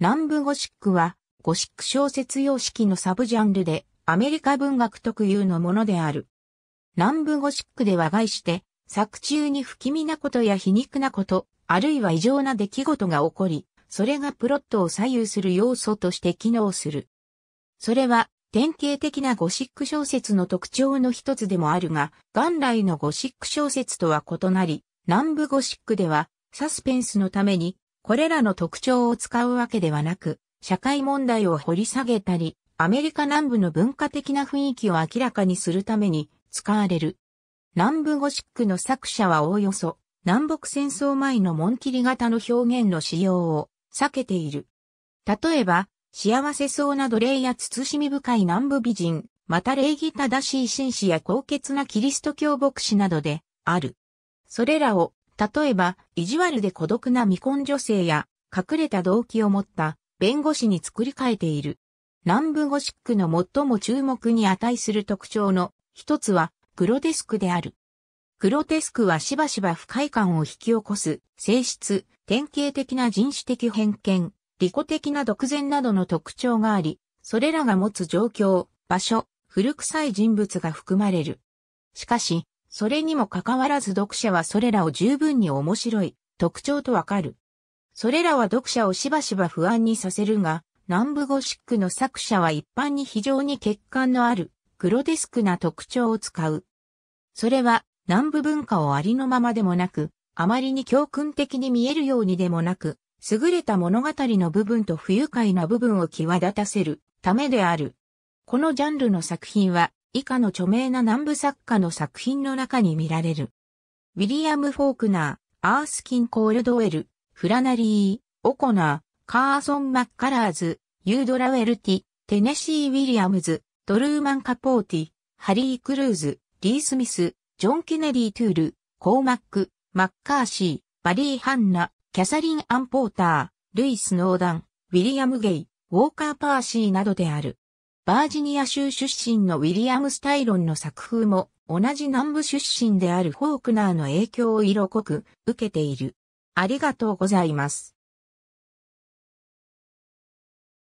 南部ゴシックは、ゴシック小説様式のサブジャンルで、アメリカ文学特有のものである。南部ゴシックでは概して、作中に不気味なことや皮肉なこと、あるいは異常な出来事が起こり、それがプロットを左右する要素として機能する。それは、典型的なゴシック小説の特徴の一つでもあるが、元来のゴシック小説とは異なり、南部ゴシックでは、サスペンスのために、これらの特徴を使うわけではなく、社会問題を掘り下げたり、アメリカ南部の文化的な雰囲気を明らかにするために使われる。南部ゴシックの作者はおおよそ南北戦争前の紋切り型の表現の使用を避けている。例えば、幸せそうな奴隷や慎み深い南部美人、また礼儀正しい紳士や高潔なキリスト教牧師などである。それらを例えば、意地悪で孤独な未婚女性や、隠れた動機を持った弁護士に作り変えている。南部ゴシックの最も注目に値する特徴の一つは、グロテスクである。グロテスクはしばしば不快感を引き起こす、性質、典型的な人種的偏見、利己的な独善などの特徴があり、それらが持つ状況、場所、古臭い人物が含まれる。しかし、それにもかかわらず読者はそれらを十分に面白い特徴とわかる。それらは読者をしばしば不安にさせるが、南部ゴシックの作者は一般に非常に欠陥のあるグロテスクな特徴を使う。それは南部文化をありのままでもなく、あまりに教訓的に見えるようにでもなく、優れた物語の部分と不愉快な部分を際立たせるためである。このジャンルの作品は以下の著名な南部作家の作品の中に見られる。ウィリアム・フォークナー、アースキン・コールドウェル、フラナリー、オコナー、カーソン・マッカラーズ、ユードラ・ウェルティ、テネシー・ウィリアムズ、ドルーマン・カポーティ、ハリー・クルーズ、リー・スミス、ジョン・ケネディ・トゥール、コーマック、マッカーシー、バリー・ハンナ、キャサリン・アン・ポーター、ルイス・ノーダン、ウィリアム・ゲイ、ウォーカー・パーシーなどである。バージニア州出身のウィリアム・スタイロンの作風も、同じ南部出身であるフォークナーの影響を色濃く受けている。ありがとうございます。